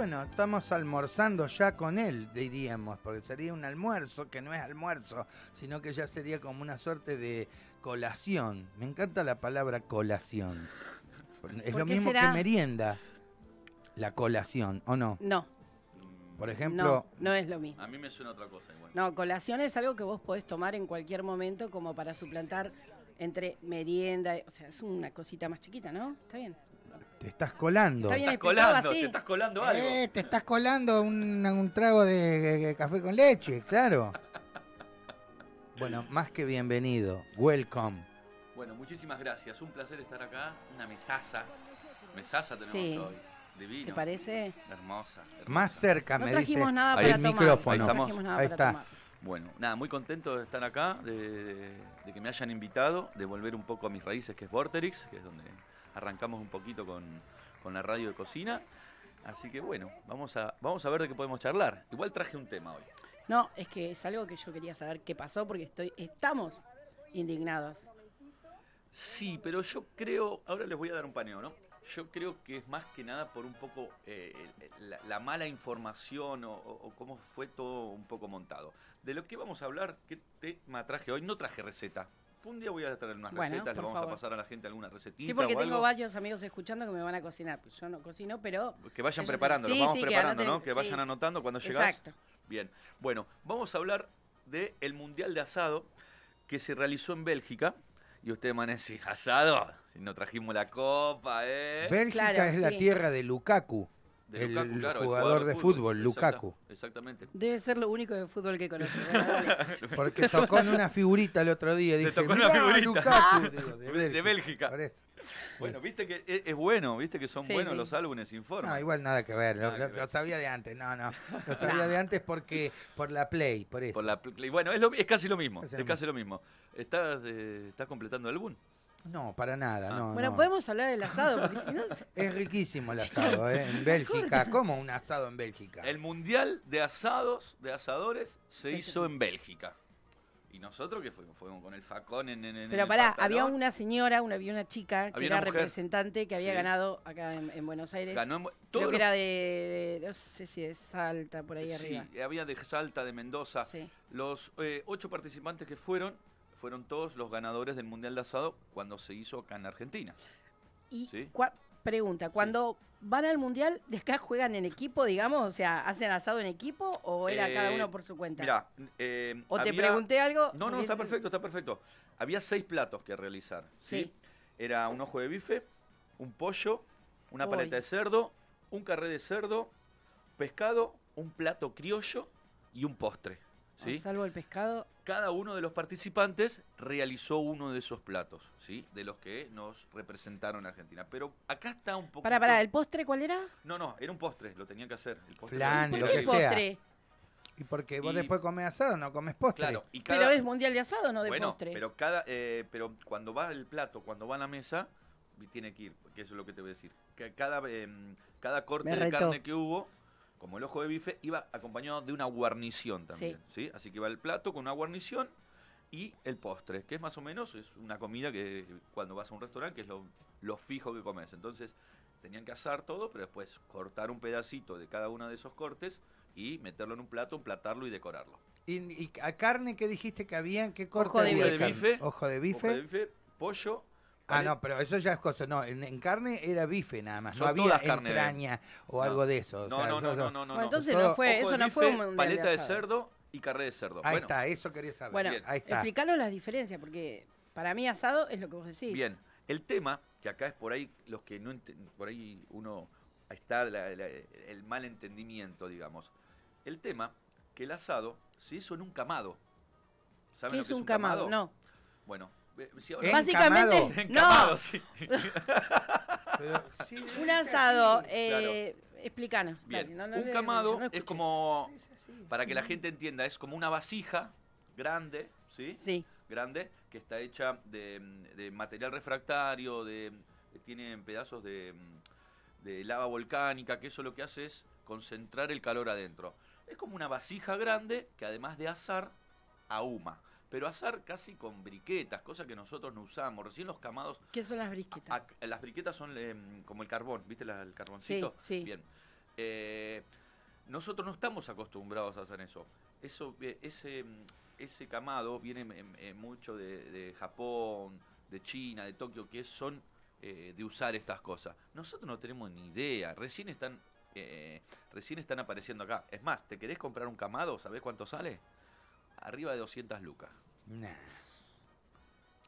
Bueno, estamos almorzando ya con él, diríamos, porque sería un almuerzo que no es almuerzo, sino que ya sería como una suerte de colación. Me encanta la palabra colación. Es lo mismo que merienda, la colación, ¿o no? No. Por ejemplo. No, no es lo mismo. A mí me suena otra cosa igual. No, colación es algo que vos podés tomar en cualquier momento como para suplantar entre merienda, o sea, es una cosita más chiquita, ¿no? Está bien. Te estás colando. te estás colando, te estás colando algo. Eh, te estás colando un, trago de, café con leche, claro. bueno, más que bienvenido. Welcome. Bueno, muchísimas gracias. Un placer estar acá. Una mesaza. Mesaza tenemos sí. hoy. Divino. ¿Te parece? Hermosa. Más cerca, me dice. Nada el micrófono. Ahí, estamos. Ahí está. Bueno, nada, muy contento de estar acá, de, que me hayan invitado, de volver un poco a mis raíces, que es Vorterix, que es donde arrancamos un poquito con, la radio de cocina. Así que bueno, vamos a, vamos a ver de qué podemos charlar. Igual traje un tema hoy. No, es que es algo que yo quería saber qué pasó porque estoy, estamos indignados. Sí, pero yo creo, ahora les voy a dar un paneo, ¿no? Yo creo que es más que nada por un poco eh, la, mala información o, cómo fue todo un poco montado. De lo que vamos a hablar, ¿qué tema traje hoy? No traje receta, un día voy a traer unas recetas, le vamos a pasar a la gente alguna recetita. Sí, porque tengo varios amigos escuchando que me van a cocinar. Pues yo no cocino, pero. Que vayan preparando, los vamos preparando, ¿no? Que vayan anotando cuando llegas. Exacto. Bien. Bueno, vamos a hablar del Mundial de Asado que se realizó en Bélgica. Y ustedes van a decir, ¿asado? Si no trajimos la copa, ¿eh? Bélgica es la tierra de Lukaku el, jugador de fútbol, Lukaku. exactamente. Debe ser lo único de fútbol que conozco. Porque tocó en una figurita el otro día. Dije, tocó una figurita. Lukaku, de, Bélgica. Bueno, viste que e, es, bueno, viste que son buenos los álbumes Informa. No, igual nada que ver. lo, sabía de antes, no, no. Lo sabía de antes porque por la Play, por eso. Por la Play. Bueno, es, casi lo mismo. Es, casi lo mismo. ¿Estás, eh, ¿Estás completando el álbum? No, para nada, ah, Bueno, podemos hablar del asado, porque si no... Es riquísimo el asado, ¿eh? En Bélgica, ¿cómo un asado en Bélgica? El mundial de asados, de asadores, se hizo en Bélgica. Y nosotros que fuimos, con el facón en, en Pero pará, había una señora, una, había una chica que era representante que había ganado acá en, Buenos Aires. Ganó en, Creo que era de, no sé si de Salta, por ahí arriba. Sí, había de Salta, de Mendoza. Los eh, ocho participantes que fueron fueron todos los ganadores del Mundial de Asado cuando se hizo acá en Argentina. Y pregunta, cuando van al Mundial, ¿de juegan en equipo, digamos? O sea, ¿hacen asado en equipo o era cada eh, uno por su cuenta? Mira, eh, ¿O te pregunté algo? No, no, está perfecto, está perfecto. Había seis platos que realizar, ¿sí? Era un ojo de bife, un pollo, una paleta de cerdo, un carré de cerdo, pescado, un plato criollo y un postre. Salvo el pescado. Cada uno de los participantes realizó uno de esos platos, ¿sí? De los que nos representaron en Argentina. Pero acá está un poco. Para, para, ¿el postre cuál era? No, no, era un postre, lo tenía que hacer. El postre lo que Y porque vos después comés asado, no comes postre. Claro, y Pero es mundial de asado, no de postre. Pero, cada, eh, pero cuando va el plato, cuando va a la mesa, tiene que ir, porque eso es lo que te voy a decir. Que cada, em, cada corte de carne que hubo como el ojo de bife, iba acompañado de una guarnición también. Sí. Así que iba el plato con una guarnición y el postre, que es más o menos es una comida que cuando vas a un restaurante, que es lo, fijo que comes. Entonces tenían que asar todo, pero después cortar un pedacito de cada uno de esos cortes y meterlo en un plato, emplatarlo y decorarlo. ¿Y, a carne que dijiste que había? ¿Qué corte de, bife. Ojo de bife. Ojo de bife, pollo Ah, no, pero eso ya es cosa. No, en, carne era bife nada más. No, había entraña o algo de eso. No, no, no, no, no, entonces no fue, eso no fue un Paleta de, cerdo y carré de cerdo. Ahí está, eso quería saber. Bueno, las diferencias, porque para mí asado es lo que vos decís. Bien, el tema, que acá es por ahí los que no por ahí uno está el mal entendimiento, digamos. El tema que el asado se hizo en un camado. ¿Saben ¿Qué es un, camado? No. Bueno, Básicamente, no. un asado, eh, explícanos. un camado es como, para que la gente entienda, es como una vasija grande, ¿sí? Sí. Grande, que está hecha de, material refractario, de tiene pedazos de, lava volcánica, que eso lo que hace es concentrar el calor adentro. Es como una vasija grande que además de asar, ahuma pero hacer casi con briquetas, cosa que nosotros no usamos. Recién los camados. ¿Qué son las briquetas? las briquetas son eh, como el carbón, ¿viste? el carboncito. Sí, sí. Bien. Eh, nosotros no estamos acostumbrados a hacer eso. eso eh, ese, ese camado viene mucho de, Japón, de China, de Tokio, que son de usar estas cosas. Nosotros no tenemos ni idea. Recién están recién están apareciendo acá. Es más, ¿te querés comprar un camado? ¿Sabés cuánto sale? arriba de 200 lucas.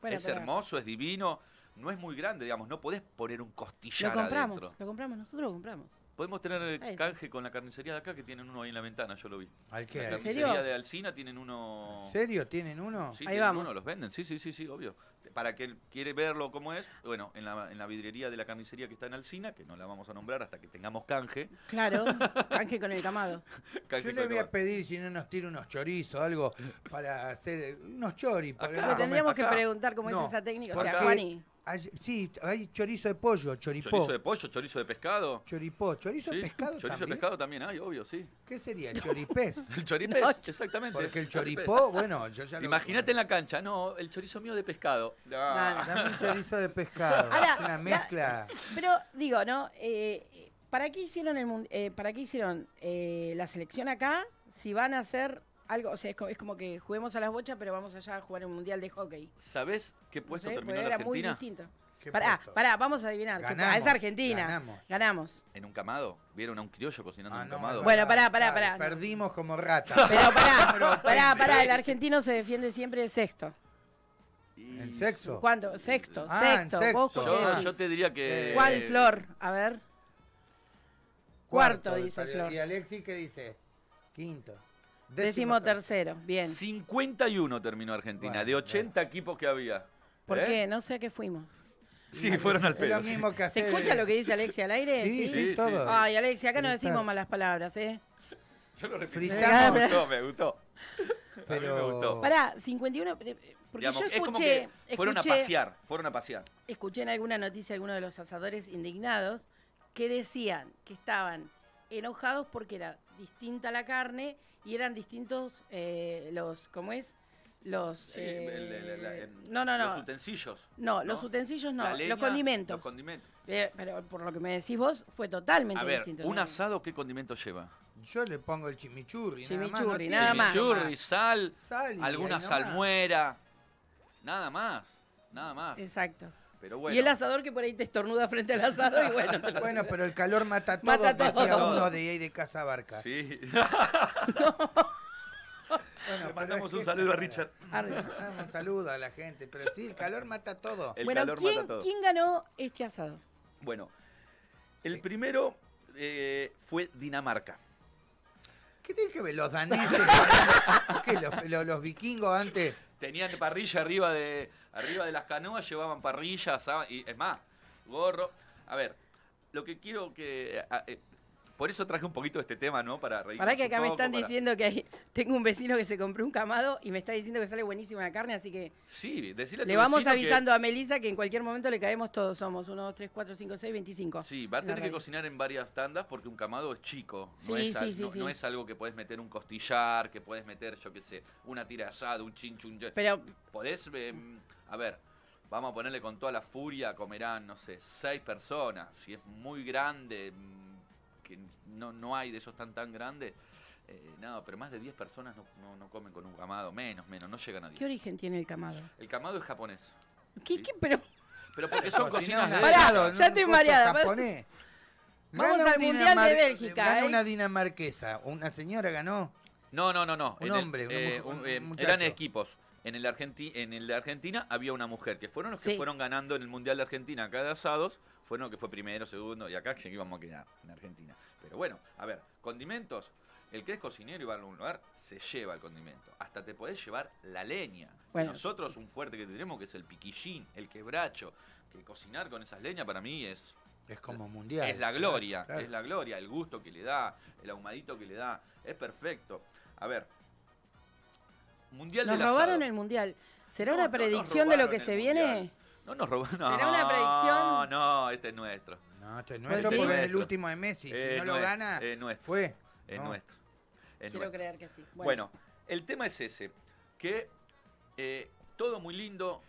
es hermoso, es divino, no es muy grande, digamos, no podés poner un costillar lo Lo compramos, nosotros lo compramos. Podemos tener el canje con la carnicería de acá, que tienen uno ahí en la ventana, yo lo vi. ¿Al La carnicería de Alcina tienen uno... ¿En serio? ¿Tienen uno? Sí, ahí vamos. los venden, sí, sí, sí, sí, obvio. Para quien quiere verlo cómo es, bueno, en la, en vidriería de la carnicería que está en Alcina, que no la vamos a nombrar hasta que tengamos canje. Claro, canje con el camado. yo le voy a pedir si no nos tira unos chorizos o algo para hacer eh, unos choris. Para tendríamos que preguntar cómo es esa técnica, o sea, sí, hay chorizo de pollo, choripó. Chorizo de pollo, chorizo de pescado. Choripó, chorizo de pescado chorizo también. de pescado también hay, obvio, sí. ¿Qué sería? El choripés. el choripés, exactamente. Porque el choripó, bueno, yo ya lo... Imagínate en la cancha, no, el chorizo mío de pescado. No. Dame un chorizo de pescado, es una mezcla. pero, digo, ¿no? Eh, ¿Para qué hicieron, el, eh, para qué hicieron eh, la selección acá si van a ser o sea, es como, que juguemos a las bochas, pero vamos allá a jugar un mundial de hockey. sabes qué puesto terminó la era Muy distinto. Pará, pará, vamos a adivinar. Ganamos, es Argentina. Ganamos. ¿En un camado? ¿Vieron a un criollo cocinando ah, en un camado? bueno, pará, pará, pará. Perdimos como rata. Pero pará, pará, pará. El argentino se defiende siempre de sexto. ¿En sexo? ¿Cuánto? Sexto, ah, sexto. sexto. Yo, te diría que. Eh, ¿Cuál flor? A ver. Cuarto, Cuarto dice Flor. ¿Y Alexis qué dice? Quinto. Décimo, tercero, bien. 51 terminó Argentina, de 80 equipos que había. ¿Por ¿eh? qué? No sé a qué fuimos. Sí, fueron al pelo. Es lo mismo ¿Se escucha eh? lo que dice Alexia al aire? Sí, sí, todo. Ay, Alexia, acá no decimos malas palabras, ¿eh? Yo lo repito. Me gustó, me gustó. Pero... A mí me gustó. Pará, 51... Eh, porque yo escuché, fueron a pasear, fueron a pasear. Escuché en alguna noticia alguno de los asadores indignados que decían que estaban enojados porque era distinta la carne y eran distintos eh, los, ¿cómo es? Los, eh, no, no, no. los utensilios. No, los utensilios no, los condimentos. Los condimentos. Eh, pero por lo que me decís vos, fue totalmente distinto. ¿Un asado qué condimento lleva? Yo le pongo el chimichurri, chimichurri nada más. chimichurri, sal alguna salmuera, nada más, nada más. Exacto. Y el asador que por ahí te estornuda frente al asado y bueno. Bueno, pero el calor mata todo, mata decía uno de, ahí de Casa Barca. Sí. Bueno, Le mandamos un saludo a Richard. A Richard. un saludo a la gente, pero sí, el calor mata todo. El bueno, ¿quién, ganó este asado? Bueno, el primero eh, fue Dinamarca. ¿Qué tiene que ver los daneses? ¿Qué, los vikingos antes? Tenían parrilla arriba de, arriba de las canoas, llevaban parrillas, y es más, gorro. A ver, lo que quiero que... Eh, por eso traje un poquito de este tema, ¿no? Para Para que acá me están diciendo que tengo un vecino que se compró un camado y me está diciendo que sale buenísima la carne, así que. Sí, decirle Le vamos avisando a Melisa que en cualquier momento le caemos todos. Somos 1, 2, 3, 4, 5, 6, 25. Sí, va a tener que cocinar en varias tandas porque un camado es chico. Sí, no, es, sí, sí, no, es algo que puedes meter un costillar, que puedes meter, yo qué sé, una tira asada, un chinchun. Pero. Podés. Em, a ver vamos a ponerle con toda la furia, comerán, no sé, seis personas. Si es muy grande, no, no hay de esos tan tan grandes. Eh, nada pero más de 10 personas no, comen con un camado, menos, menos, no llegan a 10. ¿Qué origen tiene el camado? El camado es japonés. ¿Qué? ¿Qué? Pero... pero porque son cocinas de... ya estoy mareada. Japonés. Vamos al Mundial de Bélgica. Gana eh. una dinamarquesa, una señora ganó. No, no, no, no. Un hombre, eh, un, eran equipos. En el, en el de Argentina había una mujer, que fueron los que fueron ganando en el Mundial de Argentina cada asados, bueno, que fue primero, segundo, y acá que íbamos a quedar en Argentina. Pero bueno, a ver, condimentos. El que es cocinero y va a un lugar, se lleva el condimento. Hasta te podés llevar la leña. Bueno. Nosotros un fuerte que tenemos que es el piquillín, el quebracho. Que cocinar con esas leñas para mí es es como mundial. Es la gloria, es la gloria, el gusto que le da, el ahumadito que le da, es perfecto. A ver, mundial nos robaron el mundial. ¿Será una predicción de lo que se viene? No nos robaron. ¿Será una predicción este es nuestro. No, este es nuestro. es el último de Messi. Si no lo gana, fue. Es nuestro. Quiero creer que sí. Bueno. el tema es ese. Que eh, todo muy lindo.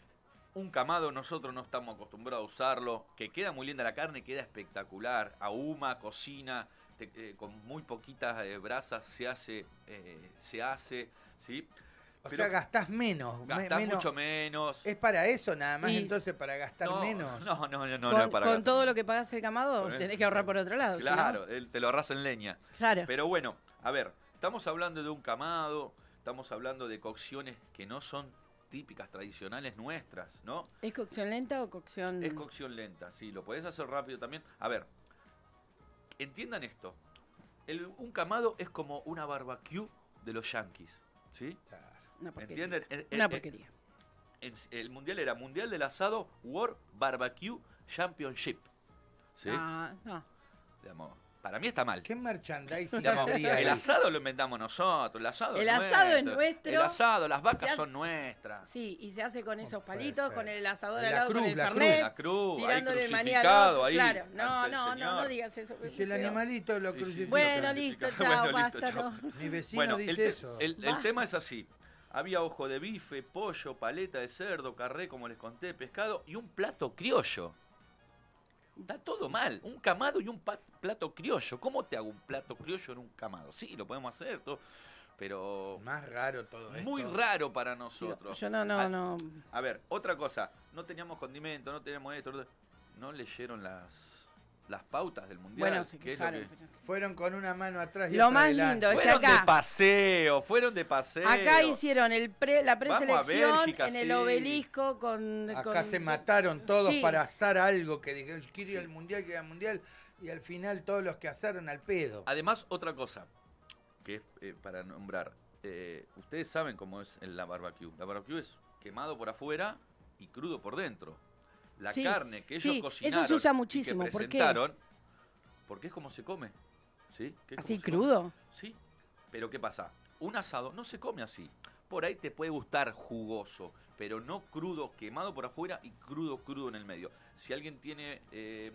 Un camado, nosotros no estamos acostumbrados a usarlo. Que queda muy linda la carne, queda espectacular. Ahuma, cocina. Eh, con muy poquitas eh, brasas se hace, se hace, ¿sí? O sea, gastás menos. Gastás mucho menos. Es para eso nada más, entonces, para gastar menos. No, no, no, no. Con, todo lo que pagas el camado, tenés que ahorrar por otro lado. Claro, te lo ahorras en leña. Claro. Pero bueno, a ver, estamos hablando de un camado, estamos hablando de cocciones que no son típicas, tradicionales nuestras, ¿no? ¿Es cocción lenta o cocción...? Es cocción lenta, sí, lo podés hacer rápido también. A ver, entiendan esto. un camado es como una barbecue de los yankees, ¿sí? Una porquería. ¿Entienden? Eh, eh, Una eh, porquería. el mundial era Mundial del Asado World Barbecue Championship. ¿Sí? No, ah, no. Ah. Digamos, para mí está mal. ¿Qué merchandising? Digamos, el asado lo inventamos nosotros. El asado, el es, asado nuestro. es nuestro. El asado, las vacas son nuestras. Sí, y se hace con esos palitos, con el asador la al lado, cruz, el la cruz, la cruz, tirándole el crucificado, ahí. Claro, no, no, no, no, digas eso. Y es el animalito lo crucificó. Bueno, listo, chao, bueno, basta. No. Mi vecino bueno, dice el, eso. El, el tema es así. Había ojo de bife, pollo, paleta de cerdo, carré, como les conté, pescado y un plato criollo. Está todo mal. Un camado y un plato criollo. ¿Cómo te hago un plato criollo en un camado? Sí, lo podemos hacer, pero... Más raro todo esto. Muy raro para nosotros. yo no, no, ah, no. A ver, otra cosa. No teníamos condimento, no teníamos esto. No leyeron las las pautas del mundial. Fueron con una mano atrás y Lo fueron de paseo, fueron de paseo. Acá hicieron el pre, la preselección en el obelisco con, Acá se mataron todos para hacer algo que dijeron, quiero ir al mundial, quiero mundial. Y al final todos los que asaron al pedo. Además, otra cosa que es eh, para nombrar. Eh, ustedes saben cómo es la barbecue. La barbecue es quemado por afuera y crudo por dentro la carne que ellos cocinaron. Eso se usa muchísimo. que presentaron, Porque es como se come. ¿sí? ¿Así crudo? Sí. Pero ¿qué pasa? Un asado no se come así. Por ahí te puede gustar jugoso, pero no crudo, quemado por afuera y crudo, crudo en el medio. Si alguien tiene eh,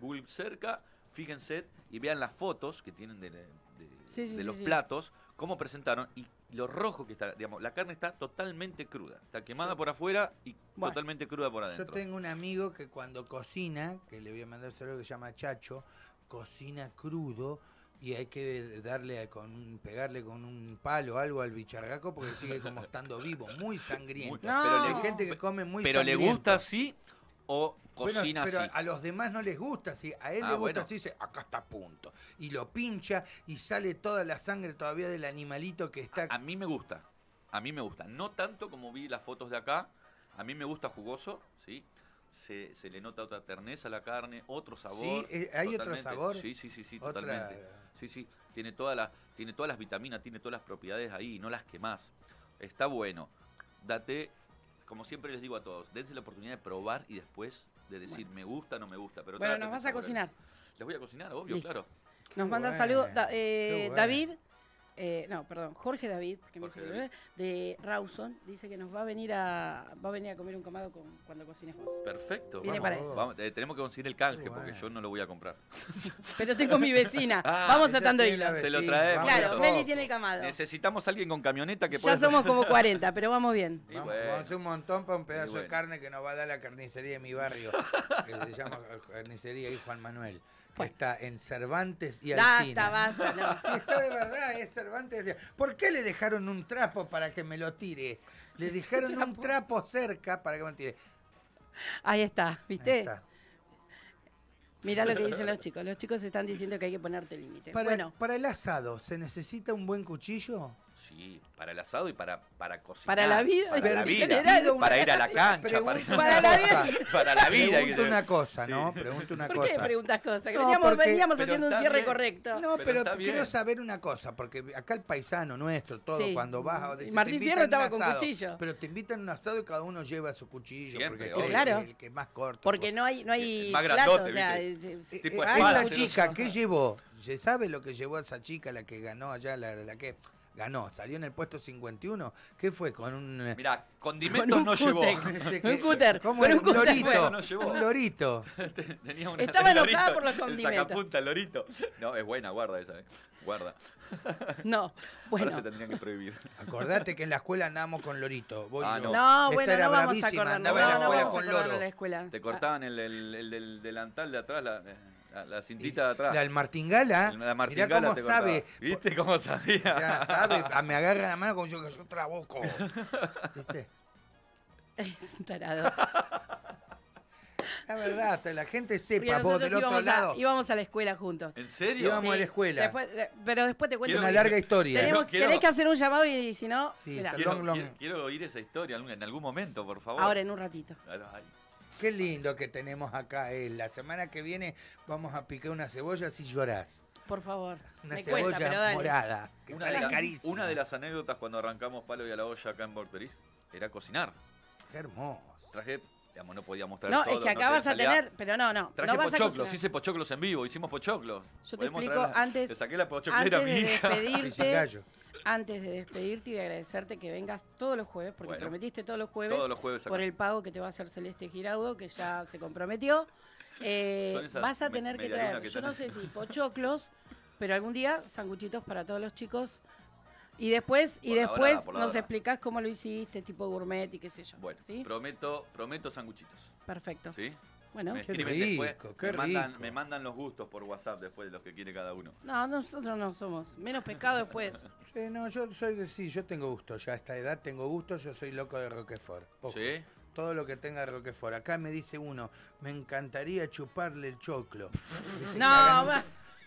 Google cerca, fíjense y vean las fotos que tienen de, de los platos cómo presentaron y lo rojo que está, digamos, la carne está totalmente cruda, está quemada por afuera y totalmente cruda por adentro. Yo tengo un amigo que cuando cocina, que le voy a mandar saludo que se llama Chacho, cocina crudo y hay que darle con pegarle con un palo o algo al bichargaco porque sigue como estando vivo, muy sangriento. pero hay gente que come muy Pero le gusta así o cocina pero a los demás no les gusta sí. A él ah, le gusta así, dice, acá está a punto. Y lo pincha y sale toda la sangre todavía del animalito que está. A, mí me gusta. A mí me gusta. No tanto como vi las fotos de acá. A mí me gusta jugoso, ¿sí? Se, le nota otra terneza a la carne, otro sabor. Sí, eh, hay otro sabor. Sí, sí, sí, sí, totalmente. Sí, sí. Tiene, tiene todas las vitaminas, tiene todas las propiedades ahí, no las quemás. Está bueno. Date como siempre les digo a todos, dense la oportunidad de probar y después de decir me gusta o no me gusta. Pero bueno, nos vas a cocinar. Les voy a cocinar, obvio, claro. Nos manda saludos eh, David, eh, no, perdón, Jorge David, de Rawson, dice que nos va a venir a va a venir a comer un camado con, cuando cocines vos. Perfecto. para eh, tenemos que conseguir el canje porque yo no lo voy a comprar. Pero tengo mi vecina. Ah, vamos atando hilos. Se lo traemos. Claro, Meli tiene el camado. Necesitamos alguien con camioneta que pueda. Ya somos como 40, pero vamos bien. vamos, a un montón para un pedazo de carne que nos va a dar la carnicería de mi barrio, que se llama Carnicería y Juan Manuel. Está en Cervantes y Alcina. Basta, basta, no. Si está de verdad, es Cervantes. ¿Por qué le dejaron un trapo para que me lo tire? Le dejaron un trapo cerca para que me lo tire. Ahí está, ¿viste? Ahí Mirá lo que dicen los chicos. Los chicos están diciendo que hay que ponerte límite. bueno. para el asado, ¿se necesita un buen cuchillo? Sí, para el asado y para, para cocinar. Para la vida. Para, la vida. ir a la cancha. Para, la vida. Para Pregunto una cosa, ¿no? Pregunta una cosa. ¿Por qué preguntas cosas? Que veníamos, veníamos haciendo un cierre correcto. No, pero, quiero saber una cosa, porque acá el paisano nuestro, todo, cuando vas... decir... Martín Fierro estaba con cuchillo. Pero te invitan a un asado y cada uno lleva su cuchillo. Siempre, porque este claro. el, que más corto. Porque pues. no hay... No hay más Esa chica, ¿qué llevó? ¿Se sabe lo que llevó esa chica, la que ganó allá, la que ganó, salió en el puesto 51. ¿Qué fue? Con un. Eh, Mirá, condimentos no llevó. un cúter. ¿Cómo era? Un, lorito. Un lorito. Estaba enojada por los condimentos. Sacapunta, el lorito. No, es buena, guarda esa, vez. Eh. Guarda. No, bueno. Ahora se tendrían que prohibir. Acordate que en la escuela andábamos con lorito. Voy ah, no. bueno, no vamos bravísima, a acordarnos. No, no, en no con loro. La escuela. Te ah. cortaban el, el, el, delantal de atrás. La, eh. La, cintita de atrás. La del martingala. La martingala cómo sabe. ¿Viste cómo sabía? Ya sabe, me agarra la mano como yo, que yo traboco. ¿Viste? Es un tarado. La verdad, hasta la gente sepa, vos del otro lado. A, íbamos a la escuela juntos. ¿En serio? Íbamos a la escuela. Eh, pero después te cuento. una larga historia. tenés que hacer un llamado y, si no. Sí, quiero, oír esa historia en algún momento, por favor. Ahora, en un ratito. ahí. Qué lindo que tenemos acá él. Eh. La semana que viene vamos a picar una cebolla si llorás. Por favor. Una cebolla morada. una, de las anécdotas cuando arrancamos Palo y a la olla acá en Rico era cocinar. Qué hermoso. Traje digamos, no podíamos traer No, es que acá vas a tener, pero no, no. Traje no pochoclos, hice pochoclos en vivo, hicimos pochoclos. Yo te explico antes. Te saqué la pochoclera antes de antes de despedirte y de agradecerte que vengas todos los jueves, porque prometiste todos los jueves, por el pago que te va a hacer Celeste Giraudo, que ya se comprometió. Eh, vas a tener que traer, yo no sé si pochoclos, pero algún día sanguchitos para todos los chicos. Y después, y después nos explicas explicás cómo lo hiciste, tipo gourmet y qué sé yo. Bueno, prometo, prometo sanguchitos. Perfecto. ¿Sí? Bueno, me qué Mandan, me, Mandan, los gustos por WhatsApp después de los que quiere cada uno. No, nosotros no somos. Menos pecado después. sí, no, yo soy de sí, yo tengo gusto. Ya a esta edad tengo gusto, yo soy loco de Roquefort. ¿Sí? todo lo que tenga Roquefort. Acá me dice uno, me encantaría chuparle el choclo. No, no,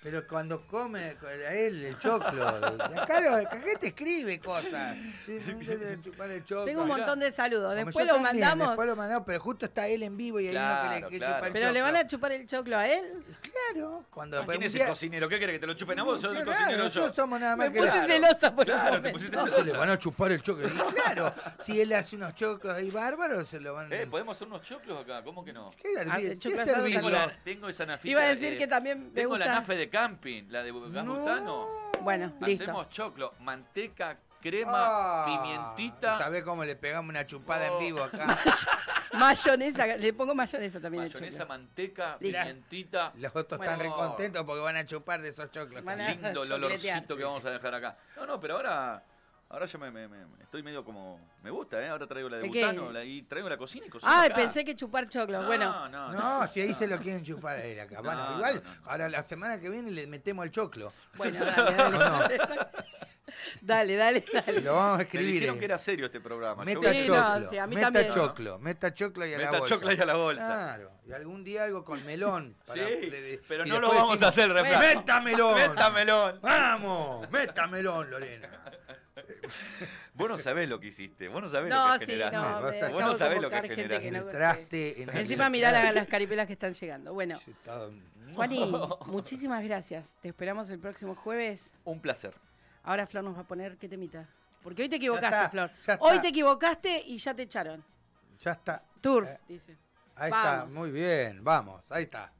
pero cuando come a eh, él el choclo, acá, lo, gente escribe cosas. Tengo un montón de saludos. Después lo mandamos. Después lo mandamos, pero justo está él en vivo y ahí no uno que le claro. chupa el Pero le van a chupar el choclo a él. Claro. Cuando, ah, ¿Quién es el cocinero? ¿Qué quiere que te lo chupen a vos? sos el cocinero yo. somos nada más Me puse celosa por te pusiste celosa. le van a chupar el choclo. claro, si él hace unos choclos ahí bárbaros, se lo van a. Eh, podemos hacer unos choclos acá, ¿cómo que no? ¿Qué, ah, tengo, esa nafita. Iba a decir que también tengo la nafe de camping, la de Gamutano, Bueno, listo. Hacemos choclo, manteca, crema, ah. pimientita. ¿Sabés cómo le pegamos una chupada en oh. vivo acá? mayonesa, le pongo mayonesa también. Mayonesa, manteca, pimientita. Los otros están recontentos porque van a chupar de esos choclos. Lindo el olorcito que vamos a dejar acá. No, no, pero ahora Ahora yo me, me, estoy medio como. Me gusta, ¿eh? Ahora traigo la de butano la, y traigo la cocina y cocino. Ah, pensé que chupar choclo. bueno. No, no, no si ahí se lo quieren chupar era eh, acá. Bueno, Igual, ahora la semana que viene le metemos al choclo. Bueno, dale, dale. dale, dale, dale. Lo vamos a escribir. Me dijeron eh. que era serio este programa. Meta choclo. a mí meta choclo. Meta choclo y a la bolsa. Meta choclo y a la bolsa. Claro. Y algún día algo con melón. sí, pero no lo vamos a hacer, repito. ¡Meta melón! ¡Meta melón! ¡Vamos! ¡Meta melón, Lorena! Vos no sabés lo que hiciste, vos no sabés lo que generaste. No, vos no sabés lo que generaste. Encima mirá las caripelas que están llegando. Bueno, Juani, muchísimas gracias. Te esperamos el próximo jueves. Un placer. Ahora Flor nos va a poner qué temita. Porque hoy te equivocaste, Flor. Hoy te equivocaste y ya te echaron. Ya está. Turf, eh, dice. Ahí está, muy bien, vamos, ahí está.